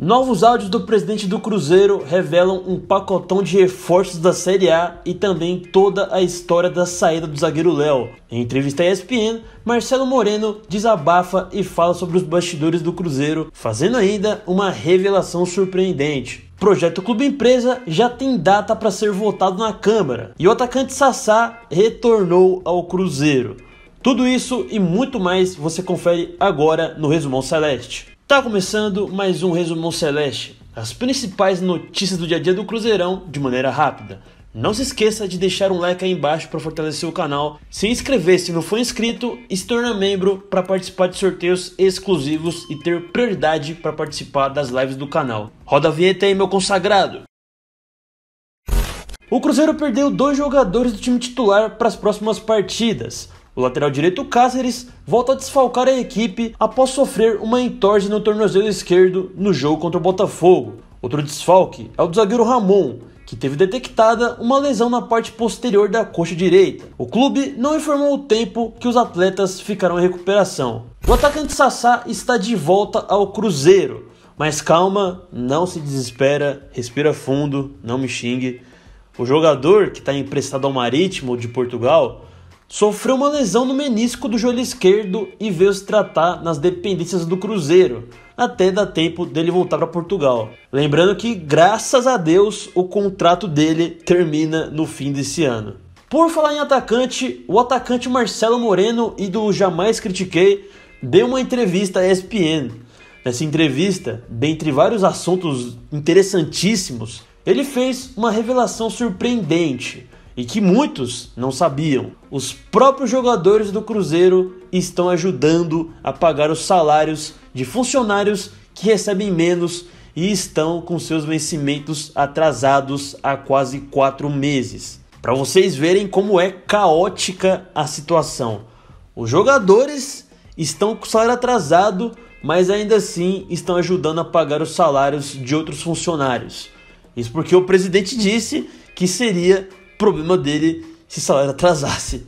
Novos áudios do presidente do Cruzeiro revelam um pacotão de reforços da Série A e também toda a história da saída do zagueiro Léo. Em entrevista à ESPN, Marcelo Moreno desabafa e fala sobre os bastidores do Cruzeiro, fazendo ainda uma revelação surpreendente. Projeto Clube Empresa já tem data para ser votado na Câmara e o atacante Sassá retornou ao Cruzeiro. Tudo isso e muito mais você confere agora no Resumão Celeste. Tá começando mais um Resumão Celeste, as principais notícias do dia a dia do Cruzeirão de maneira rápida. Não se esqueça de deixar um like aí embaixo para fortalecer o canal, se inscrever se não for inscrito e se tornar membro para participar de sorteios exclusivos e ter prioridade para participar das lives do canal. Roda a vinheta aí, meu consagrado! O Cruzeiro perdeu dois jogadores do time titular para as próximas partidas. O lateral direito Cáceres volta a desfalcar a equipe após sofrer uma entorse no tornozelo esquerdo no jogo contra o Botafogo. Outro desfalque é o do zagueiro Ramon, que teve detectada uma lesão na parte posterior da coxa direita. O clube não informou o tempo que os atletas ficarão em recuperação. O atacante Sassá está de volta ao Cruzeiro, mas calma, não se desespera, respira fundo, não me xingue. O jogador que está emprestado ao Marítimo de Portugal sofreu uma lesão no menisco do joelho esquerdo e veio se tratar nas dependências do Cruzeiro, até dar tempo dele voltar para Portugal. Lembrando que, graças a Deus, o contrato dele termina no fim desse ano. Por falar em atacante, o atacante Marcelo Moreno, e do Jamais Critiquei, deu uma entrevista à ESPN. Nessa entrevista, dentre vários assuntos interessantíssimos, ele fez uma revelação surpreendente e que muitos não sabiam. Os próprios jogadores do Cruzeiro estão ajudando a pagar os salários de funcionários que recebem menos e estão com seus vencimentos atrasados há quase quatro meses. Para vocês verem como é caótica a situação. Os jogadores estão com o salário atrasado, mas ainda assim estão ajudando a pagar os salários de outros funcionários. Isso porque o presidente disse que seria problema dele se o salário atrasasse.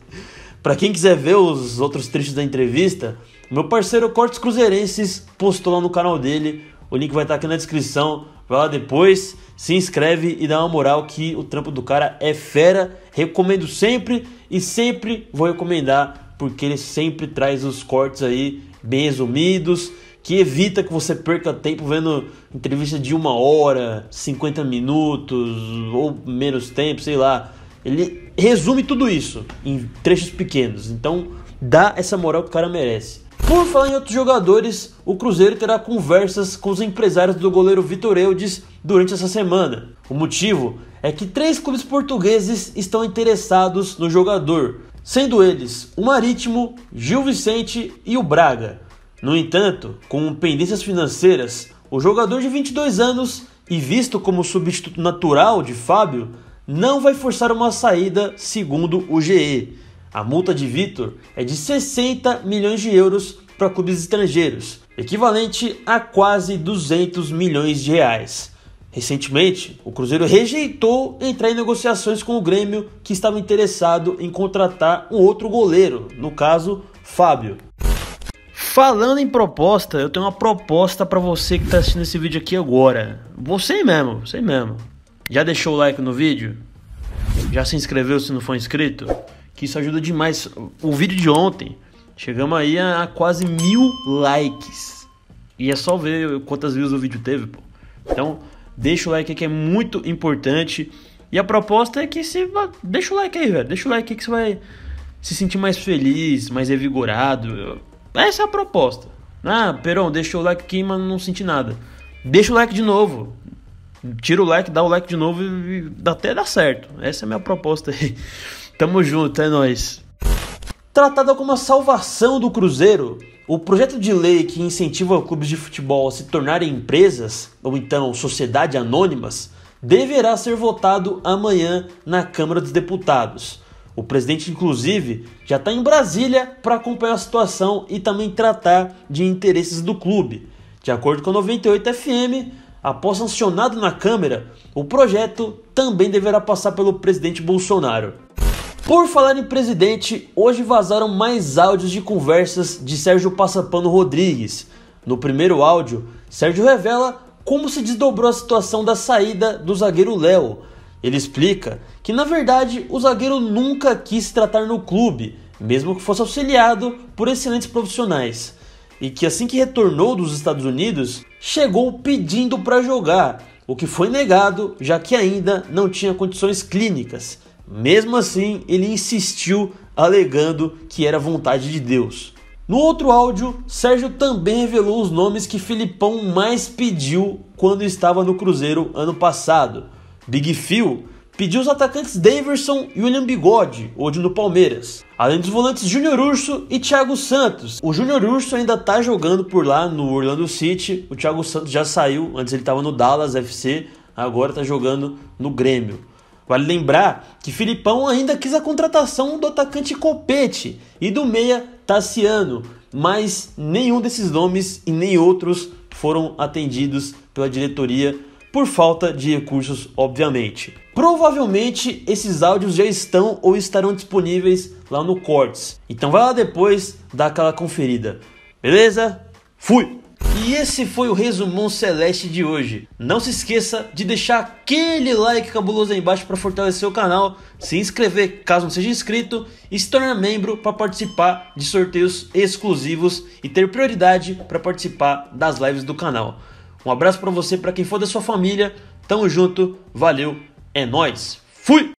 Para quem quiser ver os outros trechos da entrevista, meu parceiro Cortes Cruzeirenses postou lá no canal dele. O link vai estar aqui na descrição. Vai lá depois, se inscreve e dá uma moral que o trampo do cara é fera. Recomendo sempre e sempre vou recomendar porque ele sempre traz os cortes aí bem resumidos, que evita que você perca tempo vendo entrevista de uma hora, 50 minutos ou menos tempo, sei lá. Ele resume tudo isso em trechos pequenos. Então, dá essa moral que o cara merece. Por falar em outros jogadores, o Cruzeiro terá conversas com os empresários do goleiro Vitor Eudes durante essa semana. O motivo é que três clubes portugueses estão interessados no jogador, sendo eles o Marítimo, Gil Vicente e o Braga. No entanto, com pendências financeiras, o jogador de 22 anos e visto como substituto natural de Fábio não vai forçar uma saída, segundo o GE. A multa de Vitor é de 60 milhões de euros para clubes estrangeiros, equivalente a quase 200 milhões de reais. Recentemente, o Cruzeiro rejeitou entrar em negociações com o Grêmio, que estava interessado em contratar um outro goleiro, no caso, Fábio. Falando em proposta, eu tenho uma proposta para você que está assistindo esse vídeo aqui agora. Você mesmo, você mesmo. Já deixou o like no vídeo? Já se inscreveu se não for inscrito? Que isso ajuda demais. O vídeo de ontem, chegamos aí a, quase mil likes. E é só ver quantas views o vídeo teve, pô. Então, deixa o like que é muito importante. E a proposta é que se deixa o like aí, velho. Deixa o like que você vai se sentir mais feliz, mais revigorado. Essa é a proposta. Ah, Perão, deixa o like aqui, mas não senti nada. Deixa o like de novo tira o leque, dá o leque de novo e até dá certo. Essa é a minha proposta aí. Tamo junto, é nóis. Tratada como a salvação do Cruzeiro, o projeto de lei que incentiva clubes de futebol a se tornarem empresas, ou então sociedade anônimas, deverá ser votado amanhã na Câmara dos Deputados. O presidente, inclusive, já está em Brasília para acompanhar a situação e também tratar de interesses do clube. De acordo com a 98 FM, após sancionado na Câmara, o projeto também deverá passar pelo presidente Bolsonaro. Por falar em presidente, hoje vazaram mais áudios de conversas de Sérgio Passapano Rodrigues. No primeiro áudio, Sérgio revela como se desdobrou a situação da saída do zagueiro Léo. Ele explica que, na verdade, o zagueiro nunca quis tratar no clube, mesmo que fosse auxiliado por excelentes profissionais e que assim que retornou dos Estados Unidos, chegou pedindo para jogar, o que foi negado, já que ainda não tinha condições clínicas. Mesmo assim, ele insistiu alegando que era vontade de Deus. No outro áudio, Sérgio também revelou os nomes que Filipão mais pediu quando estava no Cruzeiro ano passado: Big Phil, pediu os atacantes Daverson e William Bigode, hoje no Palmeiras. Além dos volantes Júnior Urso e Thiago Santos. O Júnior Urso ainda está jogando por lá no Orlando City. O Thiago Santos já saiu, antes ele estava no Dallas FC, agora está jogando no Grêmio. Vale lembrar que Filipão ainda quis a contratação do atacante Copete e do meia Tassiano, mas nenhum desses nomes e nem outros foram atendidos pela diretoria por falta de recursos, obviamente. Provavelmente esses áudios já estão ou estarão disponíveis lá no Cortes. Então vai lá depois, dar aquela conferida. Beleza? Fui! E esse foi o resumão celeste de hoje. Não se esqueça de deixar aquele like cabuloso aí embaixo para fortalecer o canal, se inscrever caso não seja inscrito e se tornar membro para participar de sorteios exclusivos e ter prioridade para participar das lives do canal. Um abraço para você, para quem for da sua família. Tamo junto, valeu, é nós. Fui.